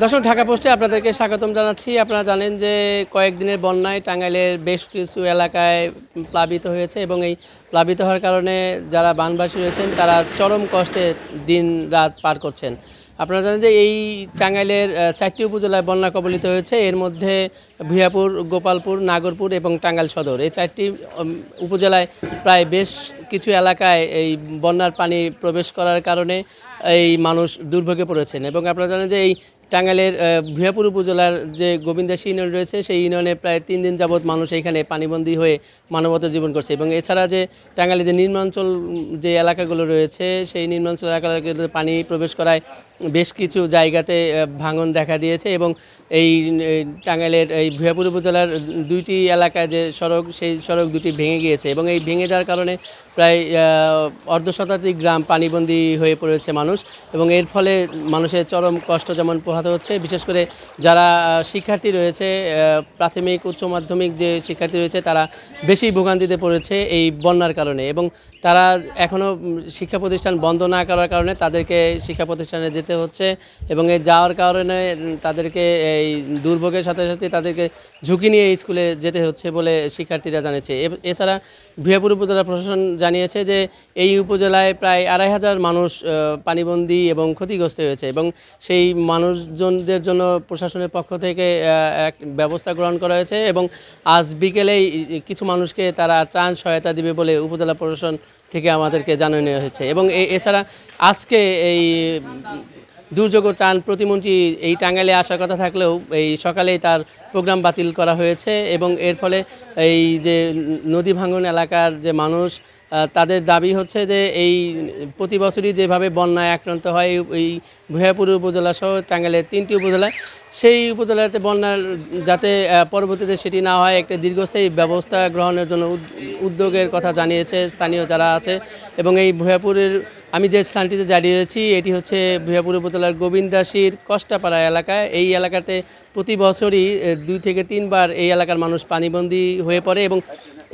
দর্শক ঢাকা পোস্টে আপনাদেরকে স্বাগতম জানাচ্ছি আপনারা জানেন যে কয়েকদিনের বন্যায় টাঙ্গাইলের বেশ কিছু এলাকায় প্লাবিত হয়েছে এবং এই প্লাবিত হওয়ার কারণে যারা বানবাসী রয়েছেন তারা চরম কষ্টে দিন রাত পার করছেন আপনারা জানেন যে এই টাঙ্গাইলের চারটি উপজেলায় বন্যা কবলিত হয়েছে এর মধ্যে ভিয়াপুর গোপালপুর নাগরপুর এবং টাঙ্গাইল সদর এই চারটি উপজেলায় প্রায় বেশ কিছু এলাকায় এই বন্যার পানি প্রবেশ করার কারণে এই মানুষ দুর্ভোগে পড়েছেন এবং আপনারা জানেন যে এই টাঙ্গাইলের ভূয়াপুর উপজেলার যে গোবিন্দাসী ইউনিয়ন রয়েছে সেই ইউনিয়নে প্রায় তিন দিন যাবৎ মানুষ এখানে পানিবন্দী হয়ে মানবতা জীবন করছে এবং এছাড়া যে টাঙ্গালে যে নিম্নাঞ্চল যে এলাকাগুলো রয়েছে সেই নিম্নাঞ্চল এলাকাগুলোতে পানি প্রবেশ করায় বেশ কিছু জায়গাতে ভাঙন দেখা দিয়েছে এবং এই টাঙ্গাইলের এই ভূয়াপুর উপজেলার দুইটি এলাকায় যে সড়ক সেই সড়ক দুটি ভেঙে গিয়েছে এবং এই ভেঙে যাওয়ার কারণে প্রায় অর্ধশতাধিক গ্রাম পানিবন্দী হয়ে পড়েছে মানুষ এবং এর ফলে মানুষের চরম কষ্ট যেমন পোহা পোহাতে হচ্ছে বিশেষ করে যারা শিক্ষার্থী রয়েছে প্রাথমিক উচ্চ মাধ্যমিক যে শিক্ষার্থী রয়েছে তারা বেশি ভোগান্তিতে পড়েছে এই বন্যার কারণে এবং তারা এখনও শিক্ষা প্রতিষ্ঠান বন্ধ না করার কারণে তাদেরকে শিক্ষা প্রতিষ্ঠানে যেতে হচ্ছে এবং এই যাওয়ার কারণে তাদেরকে এই দুর্ভোগের সাথে সাথে তাদেরকে ঝুঁকি নিয়ে স্কুলে যেতে হচ্ছে বলে শিক্ষার্থীরা জানিয়েছে এছাড়া ভিয়াপুর উপজেলা প্রশাসন জানিয়েছে যে এই উপজেলায় প্রায় আড়াই হাজার মানুষ পানিবন্দী এবং ক্ষতিগ্রস্ত হয়েছে এবং সেই মানুষ জনদের জন্য প্রশাসনের পক্ষ থেকে এক ব্যবস্থা গ্রহণ করা হয়েছে এবং আজ বিকেলেই কিছু মানুষকে তারা ত্রাণ সহায়তা দিবে বলে উপজেলা প্রশাসন থেকে আমাদেরকে জানানো হয়েছে এবং এছাড়া আজকে এই দুর্যোগ ও ত্রাণ প্রতিমন্ত্রী এই টাঙ্গাইলে আসার কথা থাকলেও এই সকালেই তার প্রোগ্রাম বাতিল করা হয়েছে এবং এর ফলে এই যে নদী ভাঙন এলাকার যে মানুষ তাদের দাবি হচ্ছে যে এই প্রতি বছরই যেভাবে বন্যায় আক্রান্ত হয় এই ভূয়াপুর উপজেলা সহ টাঙ্গাইলের তিনটি উপজেলায় সেই উপজেলাতে বন্যার যাতে পরবর্তীতে সেটি না হয় একটা দীর্ঘস্থায়ী ব্যবস্থা গ্রহণের জন্য উদ্যোগের কথা জানিয়েছে স্থানীয় যারা আছে এবং এই ভূয়াপুরের আমি যে স্থানটিতে দাঁড়িয়ে রয়েছি এটি হচ্ছে ভিয়াপুর উপতলার গোবিন্দাসীর কষ্টাপাড়া এলাকা এই এলাকাতে প্রতি বছরই দুই থেকে তিনবার এই এলাকার মানুষ পানিবন্দী হয়ে পড়ে এবং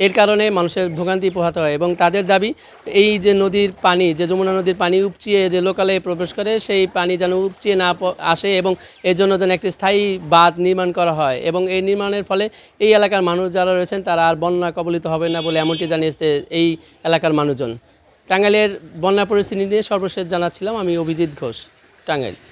এর কারণে মানুষের ভোগান্তি পোহাতে হয় এবং তাদের দাবি এই যে নদীর পানি যে যমুনা নদীর পানি উপচিয়ে যে লোকালে প্রবেশ করে সেই পানি যেন উপচিয়ে না আসে এবং এর জন্য যেন একটি স্থায়ী বাঁধ নির্মাণ করা হয় এবং এই নির্মাণের ফলে এই এলাকার মানুষ যারা রয়েছেন তারা আর বন্যা কবলিত হবে না বলে এমনটি জানিয়েছে এই এলাকার মানুষজন টাঙ্গাইলের বন্যা পরিস্থিতি নিয়ে সর্বশেষ জানাচ্ছিলাম আমি অভিজিৎ ঘোষ টাঙ্গাইল